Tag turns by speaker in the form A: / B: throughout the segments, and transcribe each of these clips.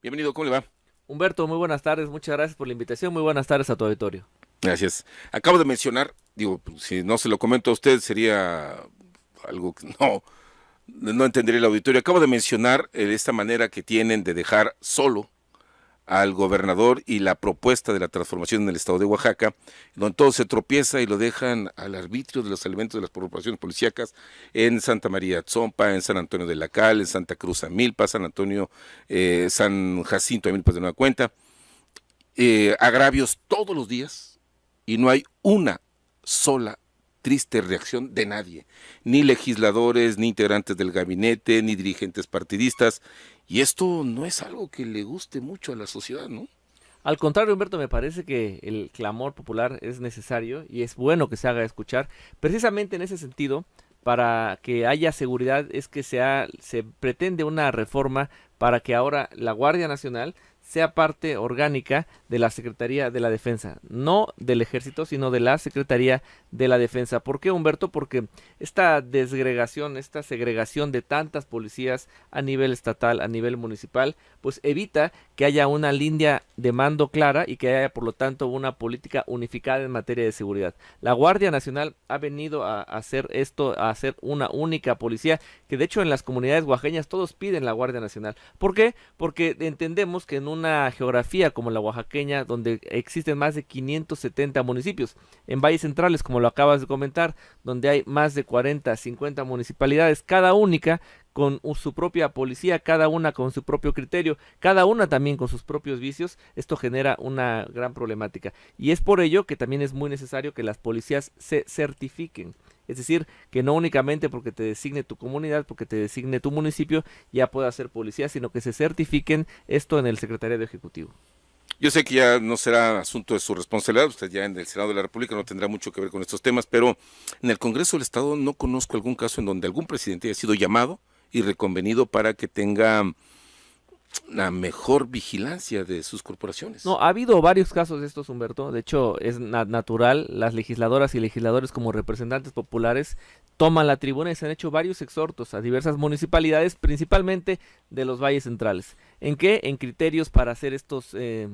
A: Bienvenido, ¿cómo le va? Humberto, muy buenas tardes, muchas gracias por la invitación, muy buenas tardes a tu auditorio.
B: Gracias. Acabo de mencionar, digo, si no se lo comento a usted sería algo que no, no entendería el auditorio. Acabo de mencionar eh, esta manera que tienen de dejar solo al gobernador y la propuesta de la transformación en el estado de Oaxaca, donde todo se tropieza y lo dejan al arbitrio de los elementos de las corporaciones policíacas en Santa María Tzompa, en San Antonio de la Cal, en Santa Cruz Milpa, San Antonio, eh, San Jacinto Milpa de nueva cuenta, eh, agravios todos los días y no hay una sola triste reacción de nadie, ni legisladores, ni integrantes del gabinete, ni dirigentes partidistas. Y esto no es algo que le guste mucho a la sociedad, ¿no? Al contrario, Humberto, me
A: parece que el clamor popular es necesario y es bueno que se haga escuchar. Precisamente en ese sentido, para que haya seguridad es que se, se pretende una reforma para que ahora la Guardia Nacional sea parte orgánica de la Secretaría de la Defensa, no del Ejército, sino de la Secretaría de la Defensa. ¿Por qué, Humberto? Porque esta desgregación, esta segregación de tantas policías a nivel estatal, a nivel municipal, pues evita que haya una línea de mando clara y que haya, por lo tanto, una política unificada en materia de seguridad. La Guardia Nacional ha venido a hacer esto, a hacer una única policía, que de hecho en las comunidades guajeñas todos piden la Guardia Nacional. ¿Por qué? Porque entendemos que en un una geografía como la oaxaqueña, donde existen más de 570 municipios. En valles centrales, como lo acabas de comentar, donde hay más de 40, 50 municipalidades, cada única con su propia policía, cada una con su propio criterio, cada una también con sus propios vicios, esto genera una gran problemática. Y es por ello que también es muy necesario que las policías se certifiquen. Es decir, que no únicamente porque te designe tu comunidad, porque te designe tu municipio, ya pueda ser policía, sino que se certifiquen esto en el de Ejecutivo.
B: Yo sé que ya no será asunto de su responsabilidad, usted ya en el Senado de la República no tendrá mucho que ver con estos temas, pero en el Congreso del Estado no conozco algún caso en donde algún presidente haya sido llamado y reconvenido para que tenga la mejor vigilancia de sus corporaciones.
A: No, ha habido varios casos de estos, Humberto. De hecho, es natural, las legisladoras y legisladores como representantes populares toman la tribuna y se han hecho varios exhortos a diversas municipalidades, principalmente de los valles centrales. ¿En qué? En criterios para hacer estos eh,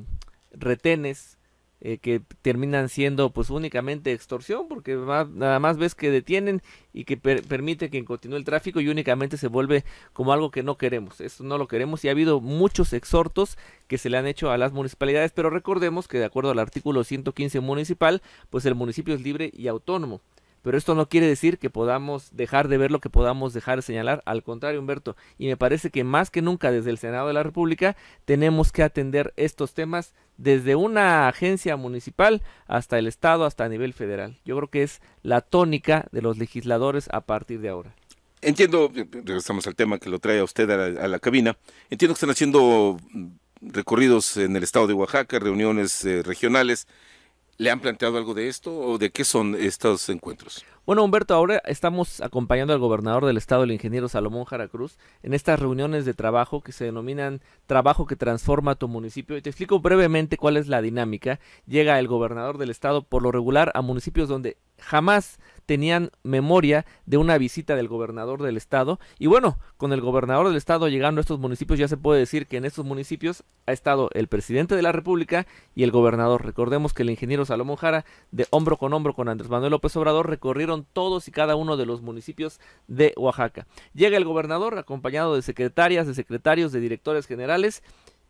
A: retenes, eh, que terminan siendo pues únicamente extorsión porque nada más ves que detienen y que permite que continúe el tráfico y únicamente se vuelve como algo que no queremos. Esto no lo queremos y ha habido muchos exhortos que se le han hecho a las municipalidades, pero recordemos que de acuerdo al artículo 115 municipal, pues el municipio es libre y autónomo. Pero esto no quiere decir que podamos dejar de ver lo que podamos dejar de señalar. Al contrario, Humberto, y me parece que más que nunca desde el Senado de la República tenemos que atender estos temas desde una agencia municipal hasta el Estado, hasta a nivel federal. Yo creo que es la tónica de los legisladores a partir de ahora.
B: Entiendo, regresamos al tema que lo trae a usted a la, cabina, entiendo que están haciendo mm, recorridos en el estado de Oaxaca, reuniones eh, regionales. ¿Le han planteado algo de esto o de qué son estos encuentros?
A: Bueno, Humberto, ahora estamos acompañando al gobernador del estado, el ingeniero Salomón Jaracruz, en estas reuniones de trabajo que se denominan Trabajo que transforma tu municipio. Y te explico brevemente cuál es la dinámica. Llega el gobernador del estado por lo regular a municipios donde jamás tenían memoria de una visita del gobernador del estado. Y bueno, con el gobernador del estado llegando a estos municipios, ya se puede decir que en estos municipios ha estado el presidente de la República y el gobernador. Recordemos que el ingeniero Salomón Jara, de hombro con hombro con Andrés Manuel López Obrador, recorrieron todos y cada uno de los municipios de Oaxaca. Llega el gobernador acompañado de secretarias, de secretarios, de directores generales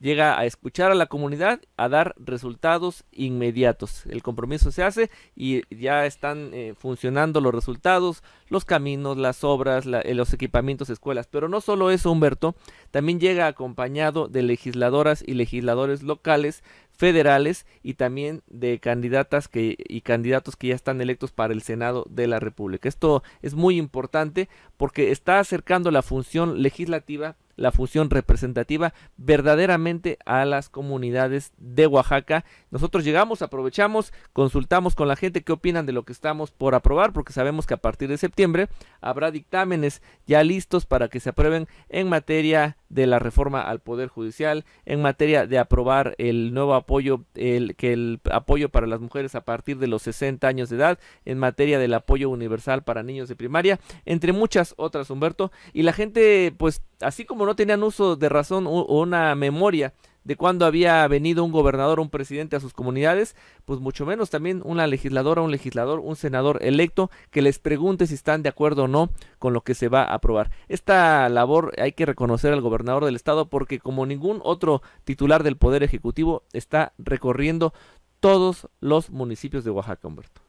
A: llega a escuchar a la comunidad, a dar resultados inmediatos. El compromiso se hace y ya están eh, funcionando los resultados, los caminos, las obras, eh, los equipamientos, escuelas. Pero no solo eso, Humberto, también llega acompañado de legisladoras y legisladores locales federales y también de candidatas que, y candidatos que ya están electos para el Senado de la República. Esto es muy importante porque está acercando la función legislativa la fusión representativa verdaderamente a las comunidades de Oaxaca. Nosotros llegamos, aprovechamos, consultamos con la gente qué opinan de lo que estamos por aprobar, porque sabemos que a partir de septiembre habrá dictámenes ya listos para que se aprueben en materia de la reforma al Poder Judicial, en materia de aprobar el nuevo apoyo, el, que el apoyo para las mujeres a partir de los 60 años de edad, en materia del apoyo universal para niños de primaria, entre muchas otras, Humberto. Y la gente, pues, así como no tenían uso de razón o una memoria de cuándo había venido un gobernador, un presidente a sus comunidades, pues mucho menos también una legisladora, un legislador, un senador electo que les pregunte si están de acuerdo o no con lo que se va a aprobar. Esta labor hay que reconocer al gobernador del estado porque como ningún otro titular del Poder Ejecutivo está recorriendo todos los municipios de Oaxaca, Humberto.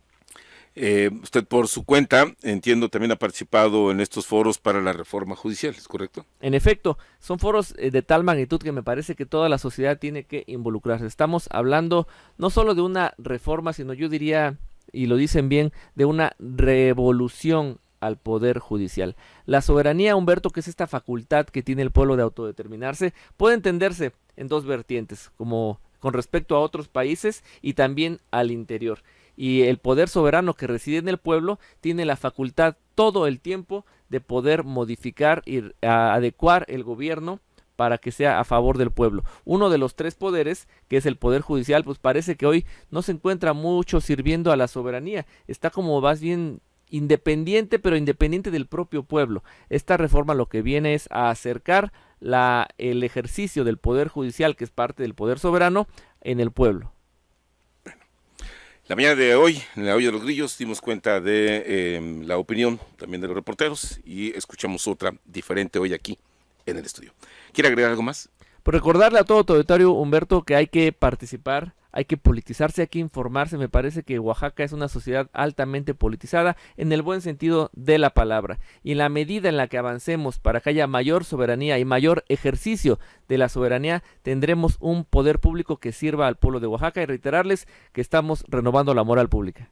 B: Eh, usted por su cuenta, entiendo, también ha participado en estos foros para la reforma judicial, ¿es correcto?
A: En efecto, son foros eh, de tal magnitud que me parece que toda la sociedad tiene que involucrarse. Estamos hablando no solo de una reforma, sino yo diría, y lo dicen bien, de una revolución al Poder Judicial. La soberanía, Humberto, que es esta facultad que tiene el pueblo de autodeterminarse, puede entenderse en dos vertientes, como con respecto a otros países y también al interior y el poder soberano que reside en el pueblo tiene la facultad todo el tiempo de poder modificar y adecuar el gobierno para que sea a favor del pueblo. Uno de los tres poderes, que es el poder judicial, pues parece que hoy no se encuentra mucho sirviendo a la soberanía, está como más bien independiente, pero independiente del propio pueblo. Esta reforma lo que viene es a acercar la, el ejercicio del poder judicial, que es parte del poder soberano, en el pueblo.
B: La mañana de hoy, en la olla de los grillos, dimos cuenta de em, la opinión también de los reporteros y escuchamos otra diferente hoy aquí en el estudio. ¿Quiere agregar algo más?
A: Por recordarle a todo auditorio, Humberto, que hay que participar hay que politizarse, hay que informarse. Me parece que Oaxaca es una sociedad altamente politizada en el buen sentido de la palabra. Y en la medida en la que avancemos para que haya mayor soberanía y mayor ejercicio de la soberanía, tendremos un poder público que sirva al pueblo de Oaxaca y reiterarles que estamos renovando la moral pública.